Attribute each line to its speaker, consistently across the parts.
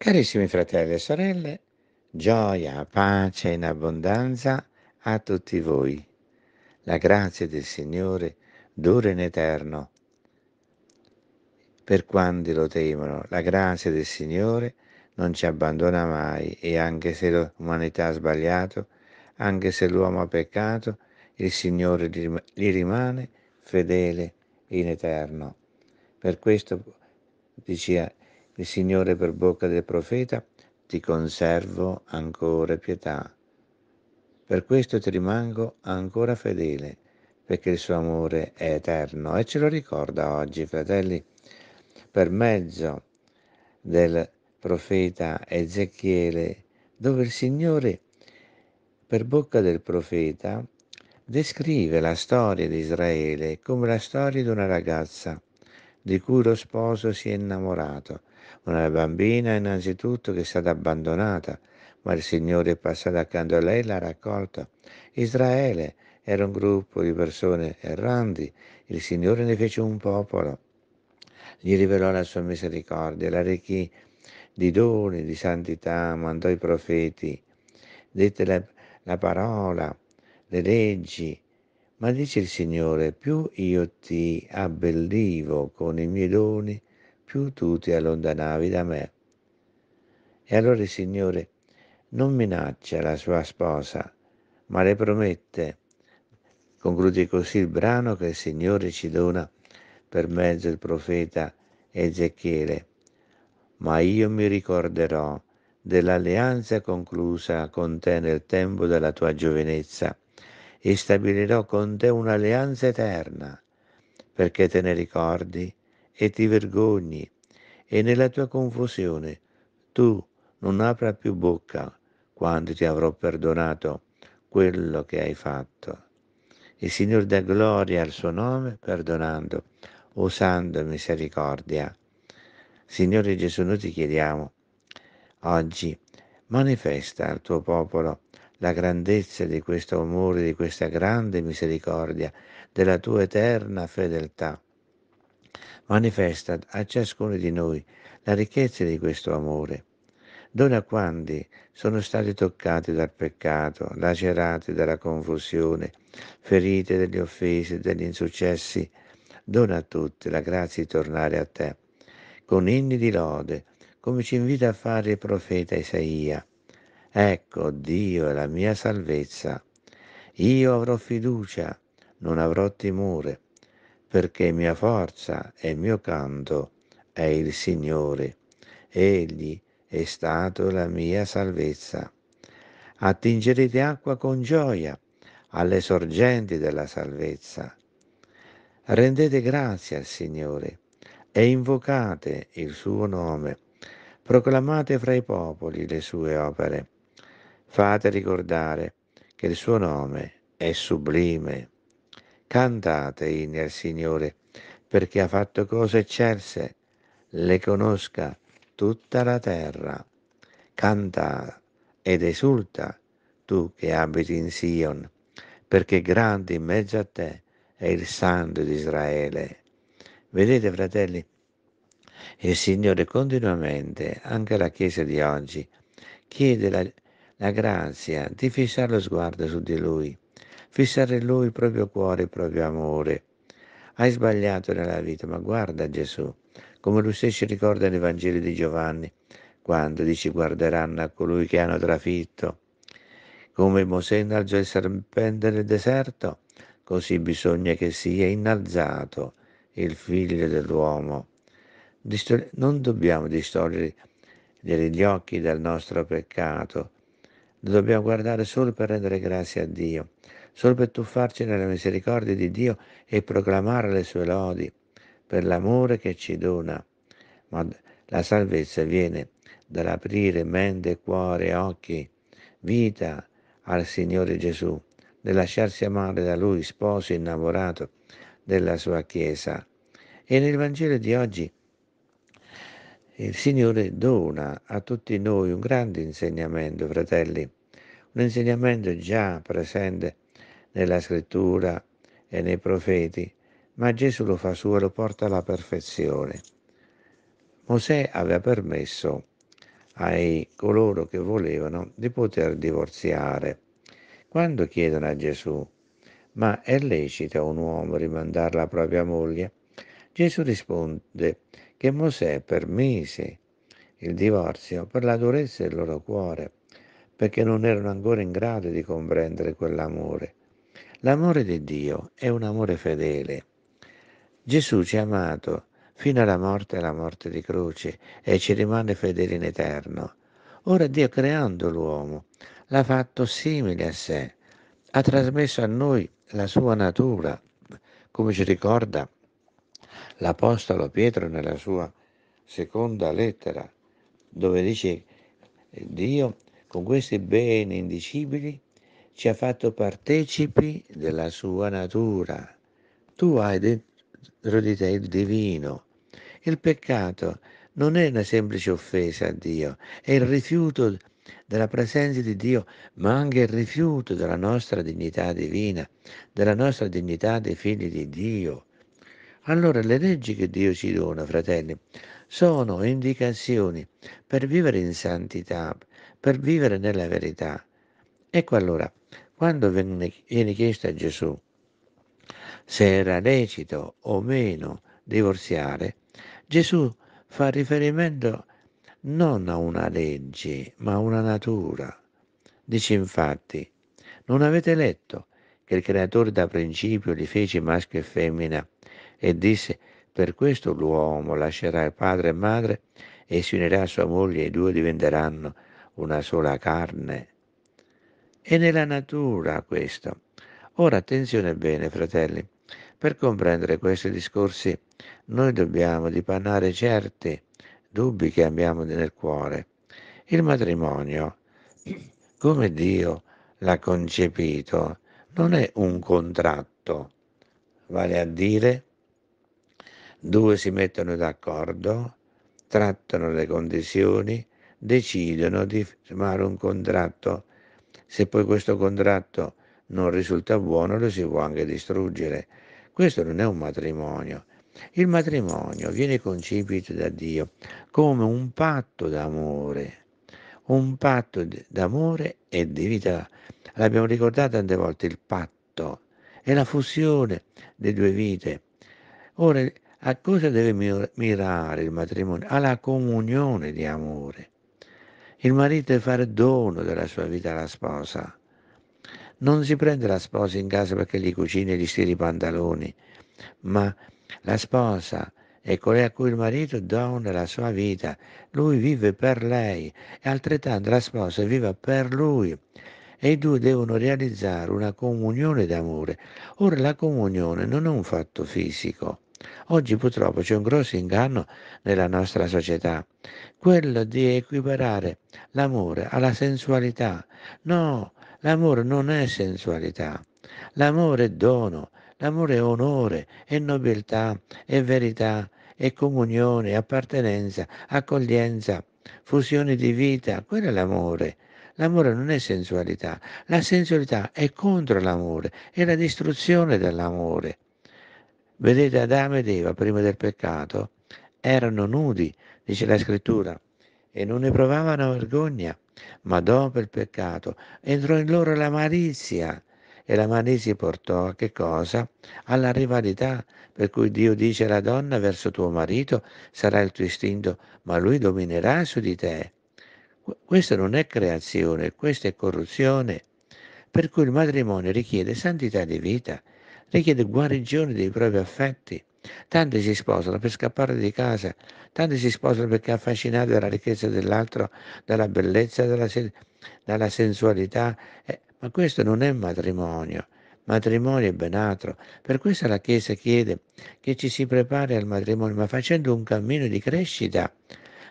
Speaker 1: Carissimi fratelli e sorelle, gioia, pace in abbondanza a tutti voi. La grazia del Signore dura in eterno. Per quanti lo temono, la grazia del Signore non ci abbandona mai e anche se l'umanità ha sbagliato, anche se l'uomo ha peccato, il Signore gli rimane fedele in eterno. Per questo diceva il Signore per bocca del profeta ti conservo ancora pietà. Per questo ti rimango ancora fedele, perché il suo amore è eterno e ce lo ricorda oggi, fratelli, per mezzo del profeta Ezechiele, dove il Signore, per bocca del profeta, descrive la storia di Israele come la storia di una ragazza di cui lo sposo si è innamorato una bambina innanzitutto che è stata abbandonata, ma il Signore è passato accanto a lei e l'ha raccolta. Israele era un gruppo di persone erranti, il Signore ne fece un popolo. Gli rivelò la sua misericordia, la l'arricchì di doni, di santità, mandò i profeti, dette la, la parola, le leggi, ma dice il Signore, più io ti abbellivo con i miei doni, più tu ti allontanavi da me. E allora il Signore non minaccia la sua sposa, ma le promette. Conclude così il brano che il Signore ci dona per mezzo del profeta Ezechiele. Ma io mi ricorderò dell'alleanza conclusa con te nel tempo della tua giovinezza e stabilirò con te un'alleanza eterna, perché te ne ricordi e ti vergogni e nella tua confusione tu non apra più bocca quando ti avrò perdonato quello che hai fatto. Il Signore dà gloria al suo nome perdonando, usando misericordia. Signore Gesù, noi ti chiediamo oggi, manifesta al tuo popolo la grandezza di questo amore, di questa grande misericordia, della tua eterna fedeltà. Manifesta a ciascuno di noi la ricchezza di questo amore. Dona a quanti sono stati toccati dal peccato, lacerati dalla confusione, feriti dagli offesi e dagli insuccessi. Dona a tutti la grazia di tornare a te, con inni di lode, come ci invita a fare il profeta Isaia. Ecco, Dio è la mia salvezza. Io avrò fiducia, non avrò timore perché mia forza e mio canto è il Signore. Egli è stato la mia salvezza. Attingerete acqua con gioia alle sorgenti della salvezza. Rendete grazie al Signore e invocate il suo nome. Proclamate fra i popoli le sue opere. Fate ricordare che il suo nome è sublime. Cantate in al Signore, perché ha fatto cose eccelse, le conosca tutta la terra. Canta ed esulta, tu che abiti in Sion, perché grande in mezzo a te è il santo di Israele. Vedete, fratelli, il Signore continuamente, anche alla Chiesa di oggi, chiede la, la grazia di fissare lo sguardo su di Lui fissare in lui il proprio cuore, il proprio amore. Hai sbagliato nella vita, ma guarda Gesù, come lui stesso ricorda nei Vangeli di Giovanni, quando dice guarderanno a colui che hanno trafitto. Come Mosè innalzò il serpente nel deserto, così bisogna che sia innalzato il figlio dell'uomo. Non dobbiamo distogliere gli occhi dal nostro peccato, lo dobbiamo guardare solo per rendere grazie a Dio solo per tuffarci nella misericordia di Dio e proclamare le sue lodi per l'amore che ci dona. Ma la salvezza viene dall'aprire mente, cuore, occhi, vita al Signore Gesù, nel lasciarsi amare da Lui, sposo innamorato della sua Chiesa. E nel Vangelo di oggi il Signore dona a tutti noi un grande insegnamento, fratelli, un insegnamento già presente nella scrittura e nei profeti, ma Gesù lo fa suo e lo porta alla perfezione. Mosè aveva permesso ai coloro che volevano di poter divorziare. Quando chiedono a Gesù, ma è lecito a un uomo rimandare la propria moglie? Gesù risponde che Mosè permise il divorzio per la durezza del loro cuore, perché non erano ancora in grado di comprendere quell'amore L'amore di Dio è un amore fedele. Gesù ci ha amato fino alla morte e alla morte di croce e ci rimane fedele in eterno. Ora Dio creando l'uomo l'ha fatto simile a sé, ha trasmesso a noi la sua natura, come ci ricorda l'Apostolo Pietro nella sua seconda lettera, dove dice Dio con questi beni indicibili ci ha fatto partecipi della sua natura. Tu hai dentro di te il divino. Il peccato non è una semplice offesa a Dio, è il rifiuto della presenza di Dio, ma anche il rifiuto della nostra dignità divina, della nostra dignità dei figli di Dio. Allora le leggi che Dio ci dona, fratelli, sono indicazioni per vivere in santità, per vivere nella verità. Ecco allora, quando venne, viene chiesto a Gesù se era lecito o meno divorziare, Gesù fa riferimento non a una legge, ma a una natura. Dice infatti, non avete letto che il Creatore da principio li fece maschio e femmina e disse, per questo l'uomo lascerà il padre e madre e si unirà a sua moglie e i due diventeranno una sola carne. È nella natura questo. Ora attenzione bene, fratelli. Per comprendere questi discorsi noi dobbiamo dipannare certi dubbi che abbiamo nel cuore. Il matrimonio, come Dio l'ha concepito, non è un contratto, vale a dire due si mettono d'accordo, trattano le condizioni, decidono di firmare un contratto se poi questo contratto non risulta buono lo si può anche distruggere. Questo non è un matrimonio. Il matrimonio viene concepito da Dio come un patto d'amore, un patto d'amore e di vita. L'abbiamo ricordato tante volte, il patto è la fusione delle due vite. Ora, a cosa deve mirare il matrimonio? Alla comunione di amore. Il marito deve fare dono della sua vita alla sposa. Non si prende la sposa in casa perché gli cucina e gli stira i pantaloni, ma la sposa è colei a cui il marito dona la sua vita. Lui vive per lei e altrettanto la sposa vive per lui. E i due devono realizzare una comunione d'amore. Ora la comunione non è un fatto fisico, Oggi purtroppo c'è un grosso inganno nella nostra società, quello di equiparare l'amore alla sensualità. No, l'amore non è sensualità, l'amore è dono, l'amore è onore, è nobiltà, è verità, è comunione, appartenenza, accoglienza, fusione di vita, quello è l'amore. L'amore non è sensualità, la sensualità è contro l'amore, è la distruzione dell'amore. Vedete Adamo ed Eva prima del peccato erano nudi, dice la scrittura, e non ne provavano vergogna, ma dopo il peccato entrò in loro la malizia e la malizia portò a che cosa? Alla rivalità, per cui Dio dice alla donna verso tuo marito sarà il tuo istinto, ma lui dominerà su di te. Questa non è creazione, questa è corruzione, per cui il matrimonio richiede santità di vita richiede guarigione dei propri affetti. Tanti si sposano per scappare di casa, tanti si sposano perché affascinati dalla ricchezza dell'altro, dalla bellezza, dalla, sen- dalla sensualità, eh, ma questo non è matrimonio. Matrimonio è ben altro. Per questo la Chiesa chiede che ci si prepari al matrimonio, ma facendo un cammino di crescita,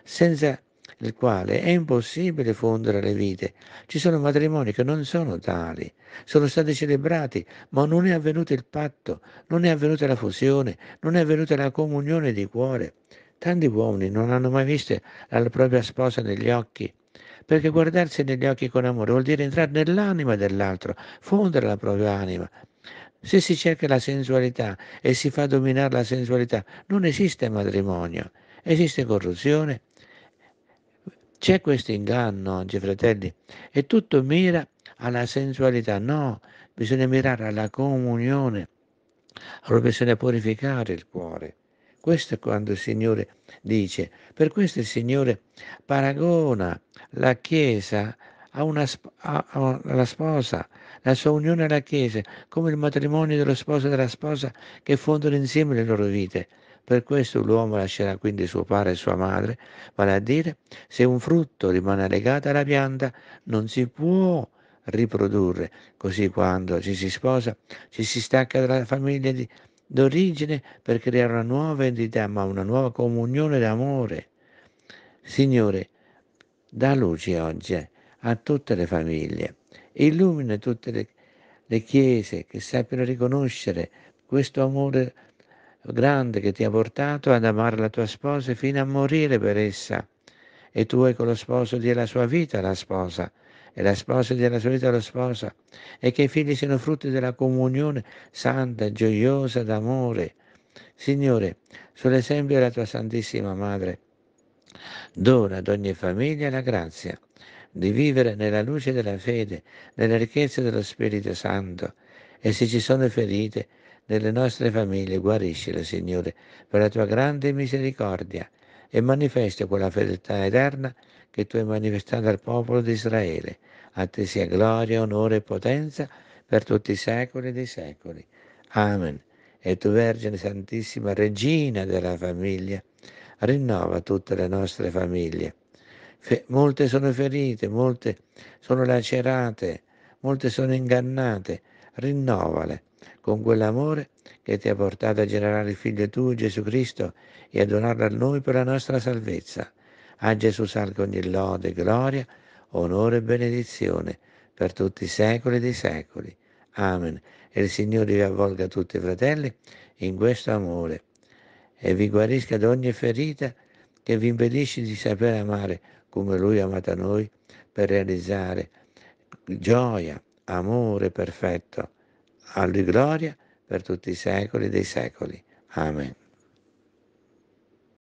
Speaker 1: senza nel quale è impossibile fondere le vite. Ci sono matrimoni che non sono tali, sono stati celebrati, ma non è avvenuto il patto, non è avvenuta la fusione, non è avvenuta la comunione di cuore. Tanti uomini non hanno mai visto la propria sposa negli occhi, perché guardarsi negli occhi con amore vuol dire entrare nell'anima dell'altro, fondere la propria anima. Se si cerca la sensualità e si fa dominare la sensualità, non esiste matrimonio, esiste corruzione, c'è questo inganno oggi, fratelli, e tutto mira alla sensualità. No, bisogna mirare alla comunione. Allora bisogna purificare il cuore. Questo è quando il Signore dice. Per questo il Signore paragona la Chiesa alla sp- sposa, la sua unione alla Chiesa, come il matrimonio dello sposo e della sposa che fondono insieme le loro vite. Per questo l'uomo lascerà quindi suo padre e sua madre, vale a dire, se un frutto rimane legato alla pianta, non si può riprodurre. Così quando ci si sposa, ci si stacca dalla famiglia di, d'origine per creare una nuova entità, ma una nuova comunione d'amore. Signore, dà luce oggi eh, a tutte le famiglie, illumina tutte le, le chiese che sappiano riconoscere questo amore grande che ti ha portato ad amare la tua sposa fino a morire per essa. E tu hai con lo sposo della sua vita la sposa, e la sposa della sua vita la sposa, e che i figli siano frutti della comunione santa gioiosa d'amore. Signore, sull'esempio della tua Santissima Madre, dona ad ogni famiglia la grazia di vivere nella luce della fede, nella ricchezza dello Spirito Santo, e se ci sono ferite, nelle nostre famiglie, guariscile, Signore, per la tua grande misericordia e manifesta quella fedeltà eterna che tu hai manifestato al popolo di Israele. A te sia gloria, onore e potenza per tutti i secoli dei secoli. Amen. E tu, Vergine Santissima, Regina della famiglia, rinnova tutte le nostre famiglie. Fe- molte sono ferite, molte sono lacerate, molte sono ingannate. Rinnovale con quell'amore che ti ha portato a generare il Figlio tuo Gesù Cristo e a donarlo a noi per la nostra salvezza. A Gesù salga ogni lode, gloria, onore e benedizione per tutti i secoli dei secoli. Amen. E il Signore vi avvolga tutti i fratelli in questo amore e vi guarisca da ogni ferita che vi impedisce di sapere amare come Lui ha amato noi per realizzare gioia, amore perfetto alla gloria per tutti i secoli dei secoli. Amen.